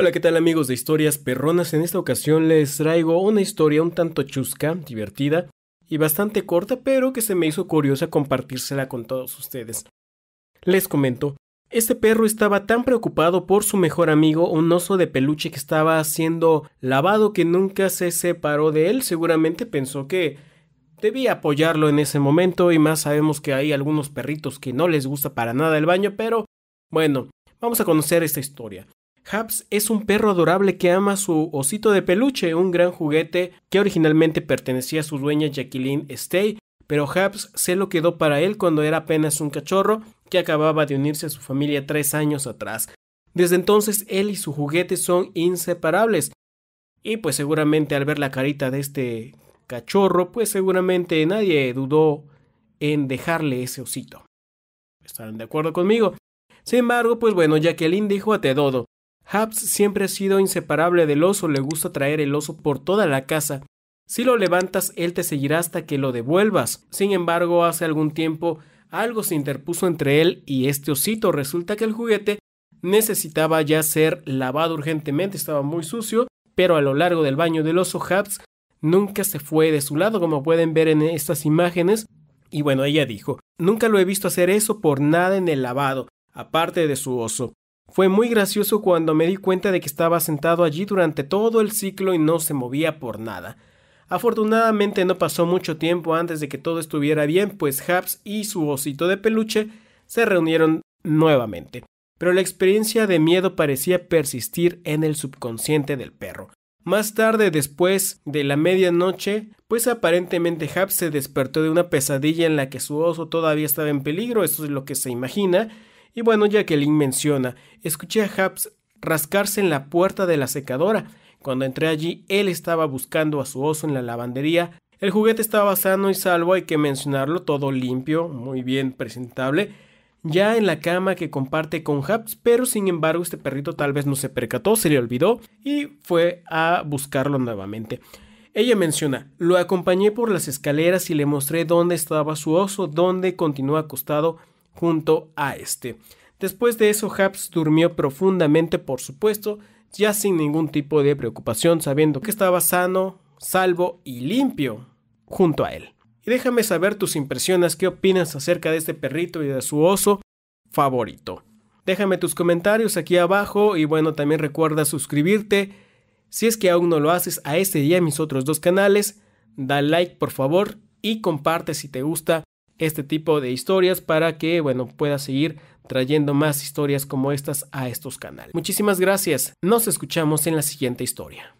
Hola, ¿qué tal amigos de Historias Perronas? En esta ocasión les traigo una historia un tanto chusca, divertida y bastante corta, pero que se me hizo curiosa compartírsela con todos ustedes. Les comento, este perro estaba tan preocupado por su mejor amigo, un oso de peluche que estaba siendo lavado que nunca se separó de él, seguramente pensó que debía apoyarlo en ese momento y más sabemos que hay algunos perritos que no les gusta para nada el baño, pero bueno, vamos a conocer esta historia. Habs es un perro adorable que ama su osito de peluche, un gran juguete que originalmente pertenecía a su dueña Jacqueline Stay, pero Habs se lo quedó para él cuando era apenas un cachorro que acababa de unirse a su familia tres años atrás. Desde entonces él y su juguete son inseparables. Y pues seguramente al ver la carita de este cachorro, pues seguramente nadie dudó en dejarle ese osito. ¿Estarán de acuerdo conmigo? Sin embargo, pues bueno, Jacqueline dijo a Tedodo, Habs siempre ha sido inseparable del oso, le gusta traer el oso por toda la casa. Si lo levantas, él te seguirá hasta que lo devuelvas. Sin embargo, hace algún tiempo algo se interpuso entre él y este osito. Resulta que el juguete necesitaba ya ser lavado urgentemente, estaba muy sucio, pero a lo largo del baño del oso Habs nunca se fue de su lado, como pueden ver en estas imágenes. Y bueno, ella dijo, nunca lo he visto hacer eso por nada en el lavado, aparte de su oso. Fue muy gracioso cuando me di cuenta de que estaba sentado allí durante todo el ciclo y no se movía por nada. Afortunadamente no pasó mucho tiempo antes de que todo estuviera bien, pues Habs y su osito de peluche se reunieron nuevamente. Pero la experiencia de miedo parecía persistir en el subconsciente del perro. Más tarde, después de la medianoche, pues aparentemente Habs se despertó de una pesadilla en la que su oso todavía estaba en peligro, eso es lo que se imagina, y bueno, Jacqueline menciona, escuché a Haps rascarse en la puerta de la secadora. Cuando entré allí, él estaba buscando a su oso en la lavandería. El juguete estaba sano y salvo, hay que mencionarlo, todo limpio, muy bien presentable ya en la cama que comparte con Haps, pero sin embargo este perrito tal vez no se percató, se le olvidó y fue a buscarlo nuevamente. Ella menciona, lo acompañé por las escaleras y le mostré dónde estaba su oso, dónde continuó acostado junto a este. Después de eso, Habs durmió profundamente, por supuesto, ya sin ningún tipo de preocupación, sabiendo que estaba sano, salvo y limpio junto a él. Y déjame saber tus impresiones, qué opinas acerca de este perrito y de su oso favorito. Déjame tus comentarios aquí abajo y bueno, también recuerda suscribirte. Si es que aún no lo haces a este y a mis otros dos canales, da like por favor y comparte si te gusta este tipo de historias para que, bueno, pueda seguir trayendo más historias como estas a estos canales. Muchísimas gracias. Nos escuchamos en la siguiente historia.